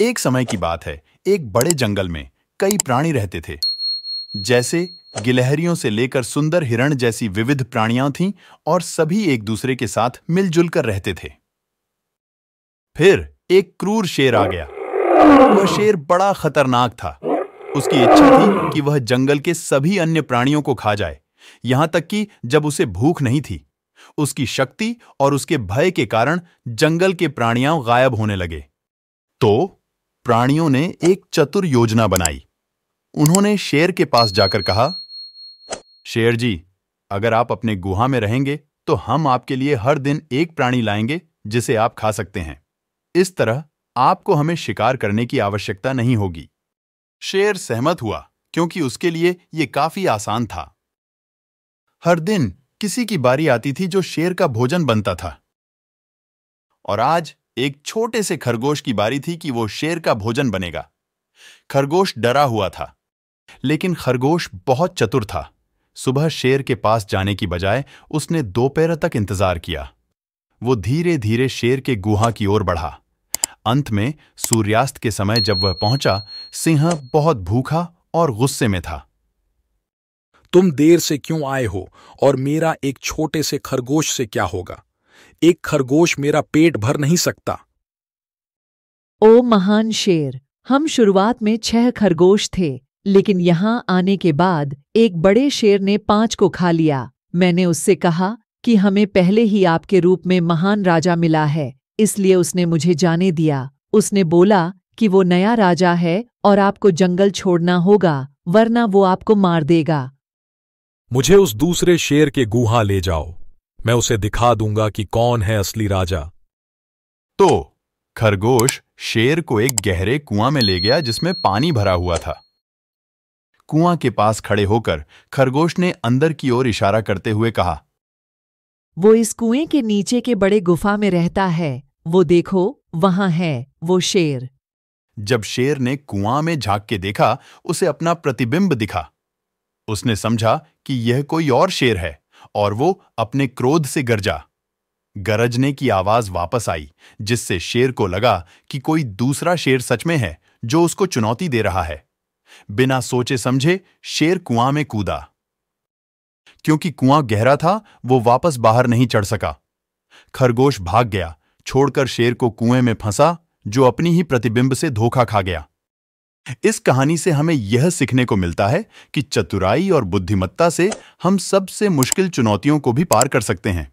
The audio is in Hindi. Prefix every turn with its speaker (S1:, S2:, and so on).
S1: एक समय की बात है एक बड़े जंगल में कई प्राणी रहते थे जैसे गिलहरियों से लेकर सुंदर हिरण जैसी विविध प्राणियां थीं और सभी एक दूसरे के साथ मिलजुल कर रहते थे फिर एक क्रूर शेर आ गया वह शेर बड़ा खतरनाक था उसकी इच्छा थी कि वह जंगल के सभी अन्य प्राणियों को खा जाए यहां तक कि जब उसे भूख नहीं थी उसकी शक्ति और उसके भय के कारण जंगल के प्राणियां गायब होने लगे तो प्राणियों ने एक चतुर योजना बनाई उन्होंने शेर के पास जाकर कहा शेर जी अगर आप अपने गुहा में रहेंगे तो हम आपके लिए हर दिन एक प्राणी लाएंगे जिसे आप खा सकते हैं इस तरह आपको हमें शिकार करने की आवश्यकता नहीं होगी शेर सहमत हुआ क्योंकि उसके लिए यह काफी आसान था हर दिन किसी की बारी आती थी जो शेर का भोजन बनता था और आज एक छोटे से खरगोश की बारी थी कि वो शेर का भोजन बनेगा खरगोश डरा हुआ था लेकिन खरगोश बहुत चतुर था सुबह शेर के पास जाने की बजाय उसने दोपहर तक इंतजार किया वो धीरे धीरे शेर के गुहा की ओर बढ़ा अंत में सूर्यास्त के समय जब वह पहुंचा सिंह बहुत भूखा और गुस्से में था तुम देर से क्यों आए हो और मेरा एक छोटे से खरगोश से क्या होगा एक खरगोश मेरा पेट भर नहीं सकता
S2: ओ महान शेर हम शुरुआत में छह खरगोश थे लेकिन यहाँ आने के बाद एक बड़े शेर ने पांच को खा लिया मैंने उससे कहा कि हमें पहले ही आपके रूप में महान राजा मिला है इसलिए उसने मुझे जाने दिया उसने बोला कि वो नया राजा है और आपको जंगल छोड़ना होगा वरना वो आपको मार देगा
S1: मुझे उस दूसरे शेर के गुहा ले जाओ मैं उसे दिखा दूंगा कि कौन है असली राजा तो खरगोश शेर को एक गहरे कुआं में ले गया जिसमें पानी भरा हुआ था कुआं के पास खड़े होकर खरगोश ने अंदर की ओर इशारा करते हुए कहा
S2: वो इस कुएं के नीचे के बड़े गुफा में रहता है वो देखो वहां है वो शेर
S1: जब शेर ने कुआं में झांक के देखा उसे अपना प्रतिबिंब दिखा उसने समझा कि यह कोई और शेर है और वो अपने क्रोध से गरजा गरजने की आवाज वापस आई जिससे शेर को लगा कि कोई दूसरा शेर सच में है जो उसको चुनौती दे रहा है बिना सोचे समझे शेर कुआं में कूदा क्योंकि कुआं गहरा था वो वापस बाहर नहीं चढ़ सका खरगोश भाग गया छोड़कर शेर को कुएं में फंसा जो अपनी ही प्रतिबिंब से धोखा खा गया इस कहानी से हमें यह सीखने को मिलता है कि चतुराई और बुद्धिमत्ता से हम सबसे मुश्किल चुनौतियों को भी पार कर सकते हैं